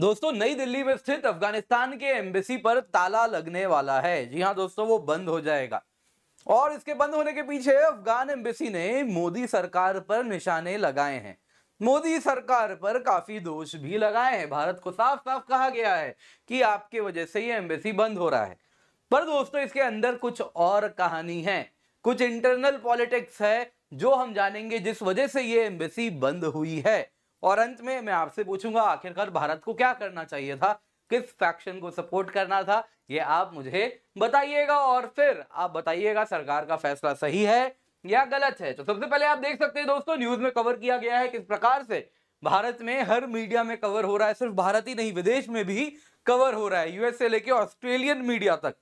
दोस्तों नई दिल्ली में स्थित अफगानिस्तान के एम्बेसी पर ताला लगने वाला है जी हाँ दोस्तों वो बंद हो जाएगा और इसके बंद होने के पीछे अफगान एम्बेसी ने मोदी सरकार पर निशाने लगाए हैं मोदी सरकार पर काफी दोष भी लगाए हैं भारत को साफ साफ कहा गया है कि आपके वजह से ये एम्बेसी बंद हो रहा है पर दोस्तों इसके अंदर कुछ और कहानी है कुछ इंटरनल पॉलिटिक्स है जो हम जानेंगे जिस वजह से ये एम्बेसी बंद हुई है और अंत में मैं आपसे पूछूंगा आखिरकार भारत को क्या करना चाहिए था किस फैक्शन को सपोर्ट करना था ये आप मुझे बताइएगा और फिर आप बताइएगा सरकार का फैसला सही है या गलत है तो सबसे पहले आप देख सकते हैं दोस्तों न्यूज में कवर किया गया है किस प्रकार से भारत में हर मीडिया में कवर हो रहा है सिर्फ भारत ही नहीं विदेश में भी कवर हो रहा है यूएस से लेके ऑस्ट्रेलियन मीडिया तक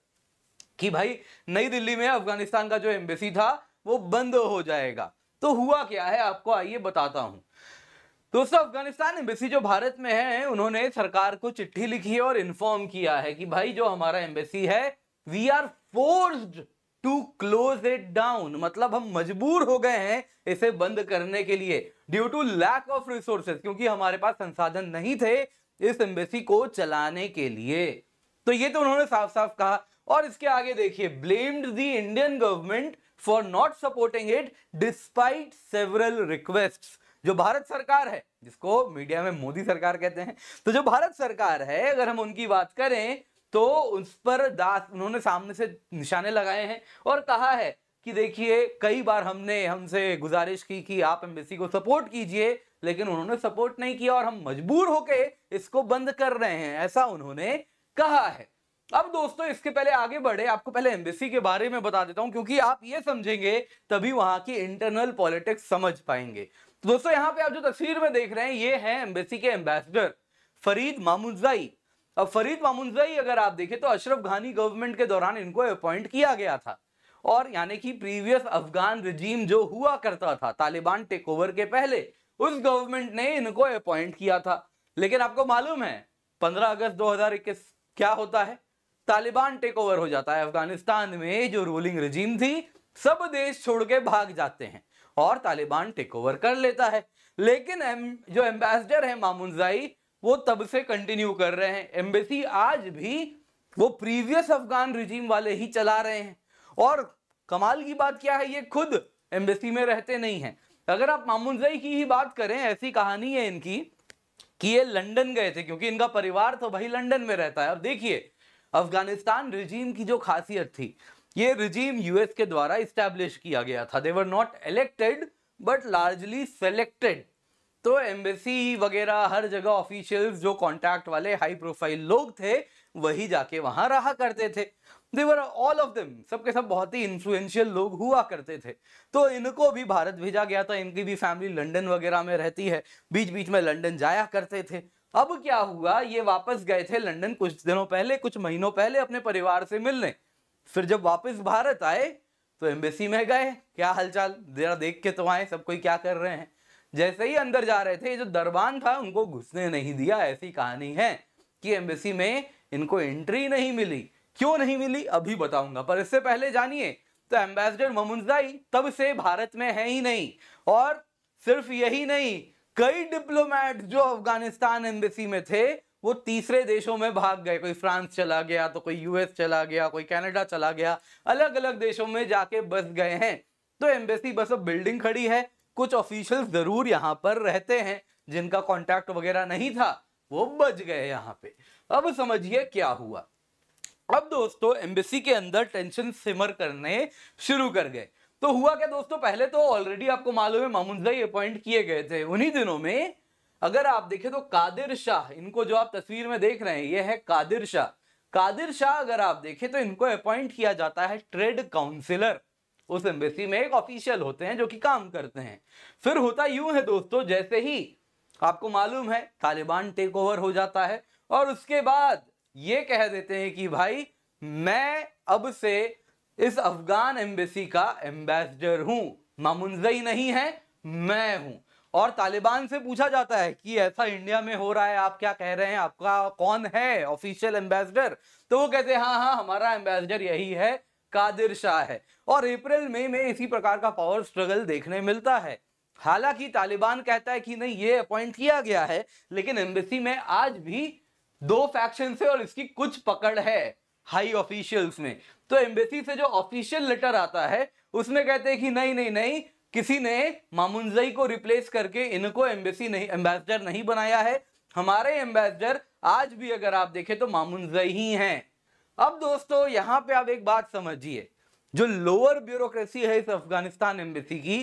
कि भाई नई दिल्ली में अफगानिस्तान का जो एम्बेसी था वो बंद हो जाएगा तो हुआ क्या है आपको आइए बताता हूं दोस्तों अफगानिस्तान एम्बेसी जो भारत में है उन्होंने सरकार को चिट्ठी लिखी है और इन्फॉर्म किया है कि भाई जो हमारा एम्बेसी है we are forced to close it down मतलब हम मजबूर हो गए हैं इसे बंद करने के लिए due to lack of resources क्योंकि हमारे पास संसाधन नहीं थे इस एम्बेसी को चलाने के लिए तो ये तो उन्होंने साफ साफ कहा और इसके आगे देखिए blamed the Indian government for not supporting it despite several requests जो भारत सरकार है जिसको मीडिया में मोदी सरकार कहते हैं तो जो भारत सरकार है अगर हम उनकी बात करें तो उस पर दास उन्होंने सामने से निशाने लगाए हैं और कहा है कि देखिए कई बार हमने हमसे गुजारिश की कि आप एम्बेसी को सपोर्ट कीजिए लेकिन उन्होंने सपोर्ट नहीं किया और हम मजबूर होके इसको बंद कर रहे हैं ऐसा उन्होंने कहा है अब दोस्तों इसके पहले आगे बढ़े आपको पहले एम्बेसी के बारे में बता देता हूं क्योंकि आप ये समझेंगे तभी वहां की इंटरनल पॉलिटिक्स समझ पाएंगे तो दोस्तों यहाँ पे आप जो तस्वीर में देख रहे हैं ये है एम्बेसी के एम्बेसडर फरीद मामुनजाई अब फरीद मामुनजाई अगर आप देखें तो अशरफ घानी गवर्नमेंट के दौरान इनको अपॉइंट किया गया था और यानी कि प्रीवियस अफगान रिजीम जो हुआ करता था तालिबान टेक ओवर के पहले उस गवर्नमेंट ने इनको अपॉइंट किया था लेकिन आपको मालूम है 15 अगस्त 2021 क्या होता है तालिबान टेक ओवर हो जाता है अफगानिस्तान में जो रूलिंग रजीम थी सब देश छोड़ के भाग जाते हैं और तालिबान टेक ओवर कर लेता है लेकिन एम, जो एम्बेसडर है मामुनजाई वो तब से कंटिन्यू कर रहे हैं एम्बेसी आज भी वो प्रीवियस अफगान रिजीम वाले ही चला रहे हैं और कमाल की बात क्या है ये खुद एम्बेसी में रहते नहीं हैं अगर आप मामुनजई की ही बात करें ऐसी कहानी है इनकी कि ये लंदन गए थे क्योंकि इनका परिवार तो भाई लंदन में रहता है अब देखिए अफगानिस्तान रिजीम की जो खासियत थी ये रिजीम यूएस के द्वारा इस्टेब्लिश किया गया था they were not elected but largely selected तो एम्बेसी वगैरह हर जगह ऑफिशियल्स जो कॉन्टेक्ट वाले हाई प्रोफाइल लोग थे वही जाके वहाँ रहा करते थे देवर ऑल ऑफ देम सबके सब बहुत ही इन्फ्लुएंशियल लोग हुआ करते थे तो इनको भी भारत भेजा गया था इनकी भी फैमिली लंदन वगैरह में रहती है बीच बीच में लंदन जाया करते थे अब क्या हुआ ये वापस गए थे लंदन कुछ दिनों पहले कुछ महीनों पहले अपने परिवार से मिलने फिर जब वापस भारत आए तो एम्बेसी में गए क्या हालचाल जरा देख के तो आए सब कोई क्या कर रहे हैं जैसे ही अंदर जा रहे थे ये जो दरबान था उनको घुसने नहीं दिया ऐसी कहानी है कि एम्बेसी में इनको एंट्री नहीं मिली क्यों नहीं मिली अभी बताऊंगा पर इससे पहले जानिए तो एम्बेसडर ममुनजाई तब से भारत में है ही नहीं और सिर्फ यही नहीं कई डिप्लोमेट जो अफगानिस्तान एम्बेसी में थे वो तीसरे देशों में भाग गए कोई फ्रांस चला गया तो कोई यूएस चला गया कोई कनाडा चला गया अलग अलग देशों में जाके बस गए हैं तो एम्बेसी बस अब बिल्डिंग खड़ी है कुछ ऑफिशियल जरूर यहाँ पर रहते हैं जिनका कॉन्टैक्ट वगैरह नहीं था वो बच गए यहाँ पे अब समझिए क्या हुआ अब दोस्तों एम्बेसी के अंदर टेंशन सिमर करने शुरू कर गए तो हुआ क्या दोस्तों पहले तो ऑलरेडी आपको मालूम है मामुनजई अपॉइंट किए गए थे उन्हीं दिनों में अगर आप देखें तो कादिर शाह इनको जो आप तस्वीर में देख रहे हैं ये है कादिर शाह कादिर शाह अगर आप देखें तो इनको अपॉइंट किया जाता है ट्रेड काउंसिलर उस एम्बेसी में एक ऑफिशियल होते हैं जो कि काम करते हैं फिर होता यूं है दोस्तों जैसे ही आपको मालूम है तालिबान टेक ओवर हो जाता है और उसके बाद ये कह देते हैं कि भाई मैं अब से इस अफगान एम्बेसी का एम्बेसडर हूँ मामुनजई नहीं है मैं हूं और तालिबान से पूछा जाता है कि ऐसा इंडिया में हो रहा है आप क्या कह रहे हैं आपका कौन है ऑफिशियल एम्बेसडर तो वो कहते हैं हाँ हाँ हमारा एम्बेसडर यही है कादिर शाह है और अप्रैल मई में, में इसी प्रकार का पावर स्ट्रगल देखने मिलता है हालांकि तालिबान कहता है कि नहीं ये अपॉइंट किया गया है लेकिन एम्बेसी में आज भी दो फैक्शन से और इसकी कुछ पकड़ है हाई ऑफिशियल्स ने तो एम्बेसी से जो ऑफिशियल लेटर आता है उसमें कहते हैं कि नहीं नहीं नहीं किसी ने मामुनजई को रिप्लेस करके इनको एम्बेसी नहीं एम्बेसडर नहीं बनाया है हमारे एम्बेसडर आज भी अगर आप देखें तो मामुनजई ही हैं अब दोस्तों यहाँ पे आप एक बात समझिए जो लोअर ब्यूरोक्रेसी है इस अफगानिस्तान एम्बेसी की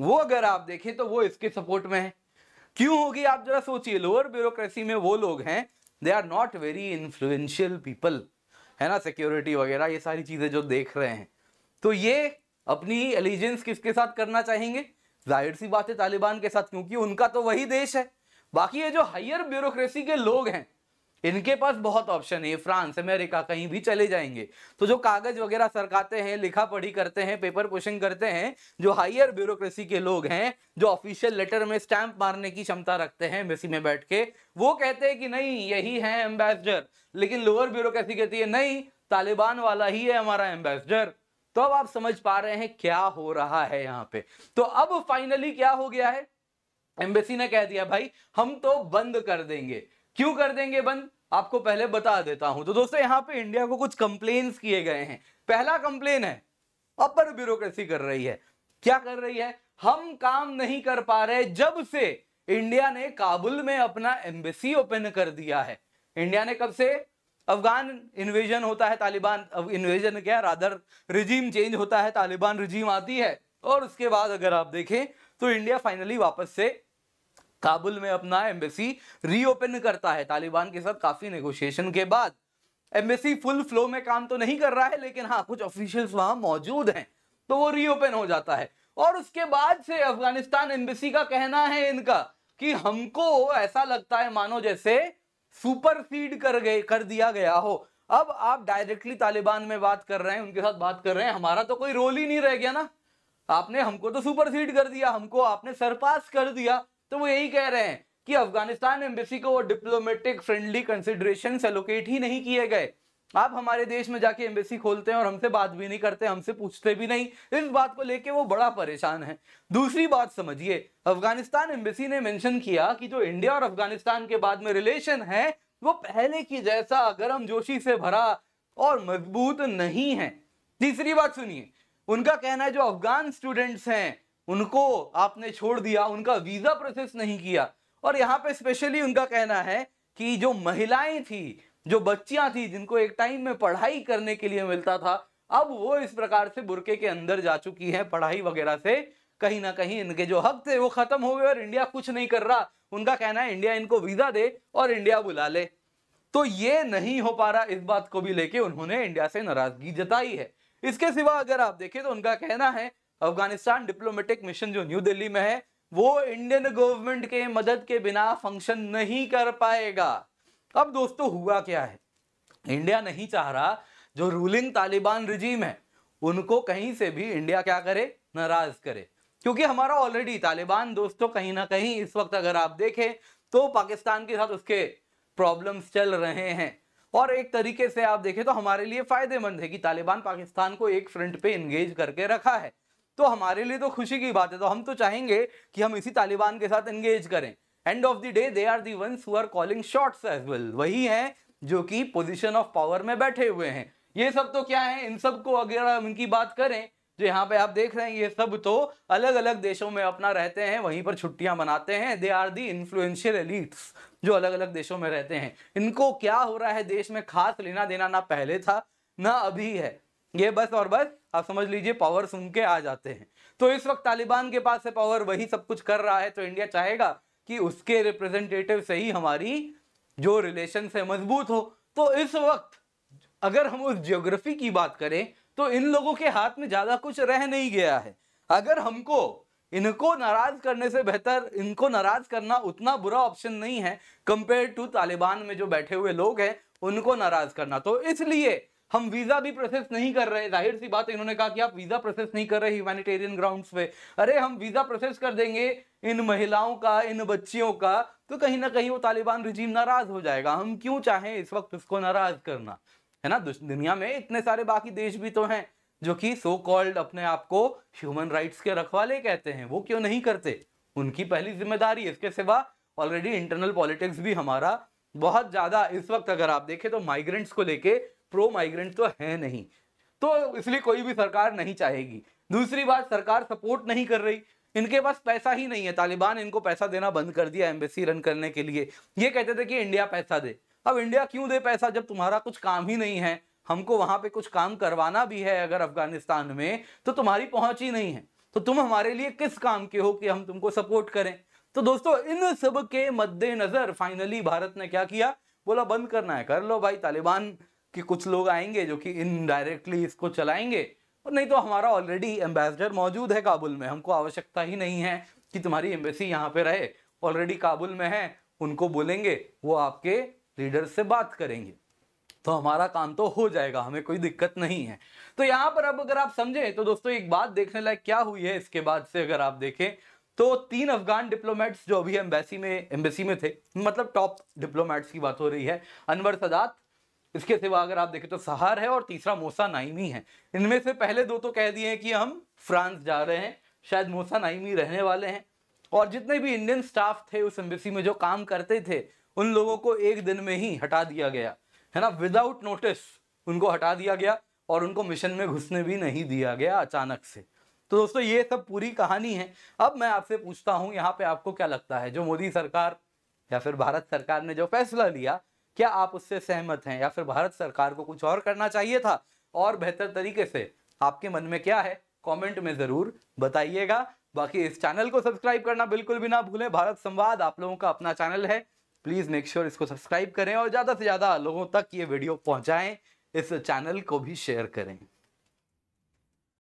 वो अगर आप देखें तो वो इसके सपोर्ट में है क्यों होगी आप जरा सोचिए लोअर ब्यूरोक्रेसी में वो लोग हैं they are not very influential people है ना सिक्योरिटी वगैरह ये सारी चीज़ें जो देख रहे हैं तो ये अपनी एलिजेंस किसके साथ करना चाहेंगे जाहिर सी बात है तालिबान के साथ क्योंकि उनका तो वही देश है बाकी ये जो हायर ब्यूरोक्रेसी के लोग हैं इनके पास बहुत ऑप्शन है फ्रांस अमेरिका कहीं भी चले जाएंगे तो जो कागज वगैरह सरकाते हैं लिखा पढ़ी करते हैं पेपर पुशिंग करते हैं जो हायर ब्यूरोक्रेसी के लोग हैं जो ऑफिशियल लेटर में स्टैंप मारने की क्षमता रखते हैं एम्बेसी में बैठ के वो कहते हैं कि नहीं यही है एम्बेसडर लेकिन लोअर ब्यूरोक्रेसी कहती है नहीं तालिबान वाला ही है हमारा एम्बेसडर तो अब आप समझ पा रहे हैं क्या हो रहा है यहाँ पे तो अब फाइनली क्या हो गया है एम्बेसी ने कह दिया भाई हम तो बंद कर देंगे क्यों कर देंगे बंद आपको पहले बता देता हूं तो दोस्तों यहां पे इंडिया को कुछ कंप्लेन किए गए हैं पहला कंप्लेन है अपर ब्यूरोक्रेसी कर रही है क्या कर रही है हम काम नहीं कर पा रहे जब से इंडिया ने काबुल में अपना एम्बेसी ओपन कर दिया है इंडिया ने कब से अफगान इन्वेजन होता है तालिबान इन्वेजन क्या राधर रिजीम चेंज होता है तालिबान रिजीम आती है और उसके बाद अगर आप देखें तो इंडिया फाइनली वापस से काबुल में अपना एम्बेसी रीओपन करता है तालिबान के साथ काफ़ी नेगोशिएशन के बाद एम्बेसी फुल फ्लो में काम तो नहीं कर रहा है लेकिन हाँ कुछ ऑफिशियल्स वहां मौजूद हैं तो वो रीओपन हो जाता है और उसके बाद से अफगानिस्तान एम्बेसी का कहना है इनका कि हमको ऐसा लगता है मानो जैसे सीड कर गए कर दिया गया हो अब आप डायरेक्टली तालिबान में बात कर रहे हैं उनके साथ बात कर रहे हैं हमारा तो कोई रोल ही नहीं रह गया ना आपने हमको तो सुपर सीड कर दिया हमको आपने सरपास कर दिया तो वो यही कह रहे हैं कि अफगानिस्तान एम्बेसी को वो डिप्लोमेटिक फ्रेंडली कंसिडरेशन एलोकेट ही नहीं किए गए आप हमारे देश में जाके एम्बेसी खोलते हैं और हमसे बात भी नहीं करते हमसे पूछते भी नहीं इस बात को लेके वो बड़ा परेशान है दूसरी बात समझिए अफगानिस्तान एम्बेसी ने मेंशन किया कि जो इंडिया और अफगानिस्तान के बाद में रिलेशन है वो पहले की जैसा गर्म जोशी से भरा और मजबूत नहीं है तीसरी बात सुनिए उनका कहना है जो अफगान स्टूडेंट्स हैं उनको आपने छोड़ दिया उनका वीज़ा प्रोसेस नहीं किया और यहाँ पे स्पेशली उनका कहना है कि जो महिलाएं थी जो बच्चियां थी जिनको एक टाइम में पढ़ाई करने के लिए मिलता था अब वो इस प्रकार से बुरके के अंदर जा चुकी हैं पढ़ाई वगैरह से कहीं ना कहीं इनके जो हक थे वो खत्म हो गए और इंडिया कुछ नहीं कर रहा उनका कहना है इंडिया इनको वीजा दे और इंडिया बुला ले तो ये नहीं हो पा रहा इस बात को भी लेके उन्होंने इंडिया से नाराजगी जताई है इसके सिवा अगर आप देखें तो उनका कहना है अफगानिस्तान डिप्लोमेटिक मिशन जो न्यू दिल्ली में है वो इंडियन गवर्नमेंट के मदद के बिना फंक्शन नहीं कर पाएगा अब दोस्तों हुआ क्या है इंडिया नहीं चाह रहा जो रूलिंग तालिबान रिजीम है उनको कहीं से भी इंडिया क्या करे नाराज करे क्योंकि हमारा ऑलरेडी तालिबान दोस्तों कहीं ना कहीं इस वक्त अगर आप देखें तो पाकिस्तान के साथ उसके प्रॉब्लम्स चल रहे हैं और एक तरीके से आप देखें तो हमारे लिए फायदेमंद है कि तालिबान पाकिस्तान को एक फ्रंट पे इंगेज करके रखा है तो हमारे लिए तो खुशी की बात है तो हम तो चाहेंगे कि हम इसी तालिबान के साथ एंगेज करें end of the day they are the ones who are calling shots as well वही हैं जो कि पोजीशन ऑफ पावर में बैठे हुए हैं ये सब तो क्या है इन सब को अगर हम इनकी बात करें जो यहाँ पे आप देख रहे हैं ये सब तो अलग अलग देशों में अपना रहते हैं वहीं पर छुट्टियां मनाते हैं they are the influential elites जो अलग अलग देशों में रहते हैं इनको क्या हो रहा है देश में खास लेना देना ना पहले था ना अभी है ये बस और बस आप समझ लीजिए पावर सुन के आ जाते हैं तो इस वक्त तालिबान के पास है पावर वही सब कुछ कर रहा है तो इंडिया चाहेगा कि उसके रिप्रेजेंटेटिव से ही हमारी जो रिलेशन है मजबूत हो तो इस वक्त अगर हम उस जियोग्राफी की बात करें तो इन लोगों के हाथ में ज़्यादा कुछ रह नहीं गया है अगर हमको इनको नाराज करने से बेहतर इनको नाराज करना उतना बुरा ऑप्शन नहीं है कंपेयर टू तालिबान में जो बैठे हुए लोग हैं उनको नाराज करना तो इसलिए हम वीजा भी प्रोसेस नहीं कर रहे जाहिर सी बात इन्होंने कहा कि आप वीजा प्रोसेस नहीं कर रहे ह्यूमैनिटेरियन ग्राउंड्स पे अरे हम वीजा प्रोसेस कर देंगे इन महिलाओं का इन बच्चियों का तो कहीं ना कहीं वो तालिबान रिजीम नाराज हो जाएगा हम क्यों चाहें इस वक्त उसको नाराज करना है ना दुनिया में इतने सारे बाकी देश भी तो हैं जो कि सो कॉल्ड अपने आप को ह्यूमन राइट्स के रखवाले कहते हैं वो क्यों नहीं करते उनकी पहली जिम्मेदारी इसके सिवा ऑलरेडी इंटरनल पॉलिटिक्स भी हमारा बहुत ज़्यादा इस वक्त अगर आप देखें तो माइग्रेंट्स को लेके प्रो माइग्रेंट तो है नहीं तो इसलिए कोई भी सरकार नहीं चाहेगी दूसरी बात सरकार सपोर्ट नहीं कर रही इनके पास पैसा ही नहीं है तालिबान इनको पैसा देना बंद कर दिया एम्बेसी रन करने के लिए ये कहते थे कि इंडिया पैसा दे अब इंडिया क्यों दे पैसा जब तुम्हारा कुछ काम ही नहीं है हमको वहां पे कुछ काम करवाना भी है अगर अफगानिस्तान में तो तुम्हारी पहुंच ही नहीं है तो तुम हमारे लिए किस काम के हो कि हम तुमको सपोर्ट करें तो दोस्तों इन सब के मद्देनजर फाइनली भारत ने क्या किया बोला बंद करना है कर लो भाई तालिबान कि कुछ लोग आएंगे जो कि इनडायरेक्टली इसको चलाएंगे और नहीं तो हमारा ऑलरेडी एम्बेसडर मौजूद है काबुल में हमको आवश्यकता ही नहीं है कि तुम्हारी एम्बेसी यहाँ पे रहे ऑलरेडी काबुल में है उनको बोलेंगे वो आपके लीडर से बात करेंगे तो हमारा काम तो हो जाएगा हमें कोई दिक्कत नहीं है तो यहाँ पर अब अगर आप समझें तो दोस्तों एक बात देखने लायक क्या हुई है इसके बाद से अगर आप देखें तो तीन अफगान डिप्लोमेट्स जो अभी एम्बेसी में एम्बेसी में थे मतलब टॉप डिप्लोमेट्स की बात हो रही है अनवर सदात इसके सिवा अगर आप देखें तो सहार है और तीसरा मोसा नाइमी है इनमें से पहले दो तो कह दिए हैं कि हम फ्रांस जा रहे हैं शायद मोसा नाइमी रहने वाले हैं और जितने भी इंडियन स्टाफ थे उस एम्बेसी में जो काम करते थे उन लोगों को एक दिन में ही हटा दिया गया है ना विदाउट नोटिस उनको हटा दिया गया और उनको मिशन में घुसने भी नहीं दिया गया अचानक से तो दोस्तों ये सब पूरी कहानी है अब मैं आपसे पूछता हूँ यहाँ पे आपको क्या लगता है जो मोदी सरकार या फिर भारत सरकार ने जो फैसला लिया क्या आप उससे सहमत हैं या फिर भारत सरकार को कुछ और करना चाहिए था और बेहतर तरीके से आपके मन में क्या है कमेंट में ज़रूर बताइएगा बाकी इस चैनल को सब्सक्राइब करना बिल्कुल भी ना भूलें भारत संवाद आप लोगों का अपना चैनल है प्लीज़ मेक श्योर इसको सब्सक्राइब करें और ज़्यादा से ज़्यादा लोगों तक ये वीडियो पहुँचाएँ इस चैनल को भी शेयर करें